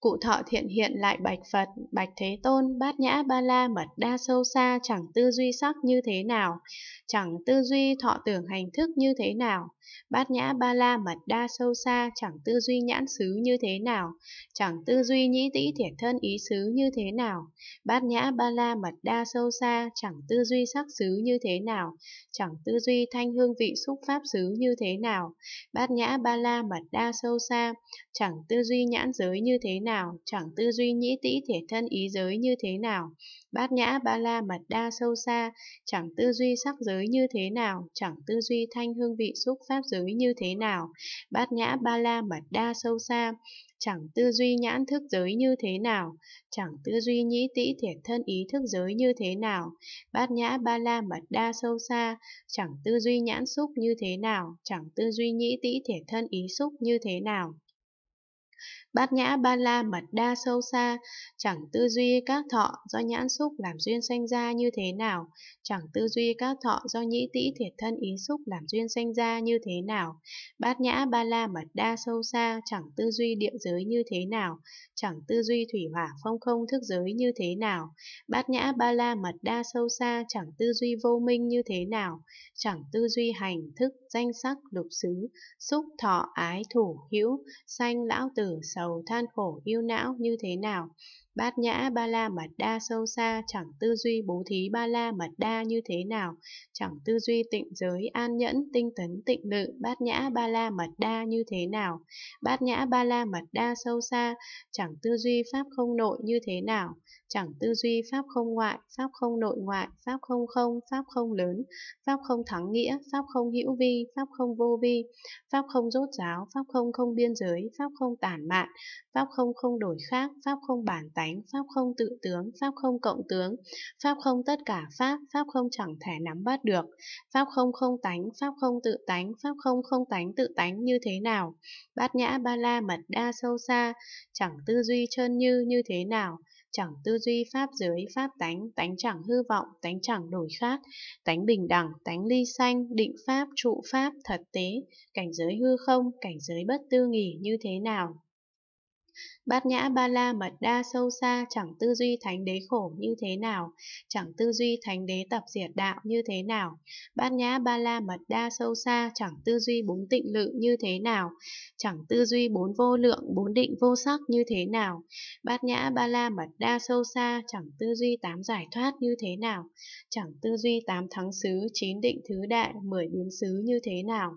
Cụ thọ thiện hiện lại bạch Phật, bạch Thế Tôn, bát nhã ba la mật đa sâu xa chẳng tư duy sắc như thế nào, chẳng tư duy thọ tưởng hành thức như thế nào, bát nhã ba la mật đa sâu xa chẳng tư duy nhãn xứ như thế nào, chẳng tư duy nhĩ tĩ thiệt thân ý xứ như thế nào, bát nhã ba la mật đa sâu xa chẳng tư duy sắc xứ như thế nào, chẳng tư duy thanh hương vị xúc pháp xứ như thế nào, bát nhã ba la mật đa sâu xa chẳng tư duy nhãn giới như thế nào, nào, chẳng tư duy nhĩ tĩ thể thân ý giới như thế nào, bát nhã ba la mật đa sâu xa, chẳng tư duy sắc giới như thế nào, chẳng tư duy thanh hương vị xúc pháp giới như thế nào, bát nhã ba la mật đa sâu xa, chẳng tư duy nhãn thức giới như thế nào, chẳng tư duy nhĩ tĩ thể thân ý thức giới như thế nào, bát nhã ba la mật đa sâu xa, chẳng tư duy nhãn xúc như thế nào, chẳng tư duy nhĩ tĩ thể thân ý xúc như thế nào. Bát nhã ba la mật đa sâu xa, chẳng tư duy các thọ do nhãn xúc làm duyên sanh ra như thế nào, chẳng tư duy các thọ do nhĩ tĩ thiệt thân ý xúc làm duyên sanh ra như thế nào, bát nhã ba la mật đa sâu xa, chẳng tư duy địa giới như thế nào, chẳng tư duy thủy hỏa phong không thức giới như thế nào, bát nhã ba la mật đa sâu xa, chẳng tư duy vô minh như thế nào, chẳng tư duy hành thức danh sắc lục xứ, xúc thọ ái thủ hữu, sanh lão tử sầu than khổ yêu não như thế nào Bát nhã ba la mật đa sâu xa, chẳng tư duy bố thí ba la mật đa như thế nào, chẳng tư duy tịnh giới an nhẫn tinh tấn tịnh lự, bát nhã ba la mật đa như thế nào, bát nhã ba la mật đa sâu xa, chẳng tư duy pháp không nội như thế nào, chẳng tư duy pháp không ngoại, pháp không nội ngoại, pháp không không, pháp không lớn, pháp không thắng nghĩa, pháp không hữu vi, pháp không vô vi, pháp không rốt ráo pháp không không biên giới, pháp không tản mạn, pháp không không đổi khác, pháp không bản tánh tánh, pháp không tự tướng, pháp không cộng tướng, pháp không tất cả pháp, pháp không chẳng thể nắm bắt được, pháp không không tánh, pháp không tự tánh, pháp không không tánh tự tánh như thế nào, bát nhã ba la mật đa sâu xa, chẳng tư duy chân như như thế nào, chẳng tư duy pháp giới pháp tánh tánh chẳng hư vọng tánh chẳng đổi khác tánh bình đẳng tánh ly sanh định pháp trụ pháp thật tế cảnh giới hư không cảnh giới bất tư nghỉ như thế nào Bát nhã ba la mật đa sâu xa chẳng tư duy thánh đế khổ như thế nào, chẳng tư duy thánh đế tập diệt đạo như thế nào. Bát nhã ba la mật đa sâu xa chẳng tư duy bốn tịnh lự như thế nào, chẳng tư duy bốn vô lượng bốn định vô sắc như thế nào. Bát nhã ba la mật đa sâu xa chẳng tư duy tám giải thoát như thế nào, chẳng tư duy tám thắng xứ chín định thứ đại mười biến xứ như thế nào.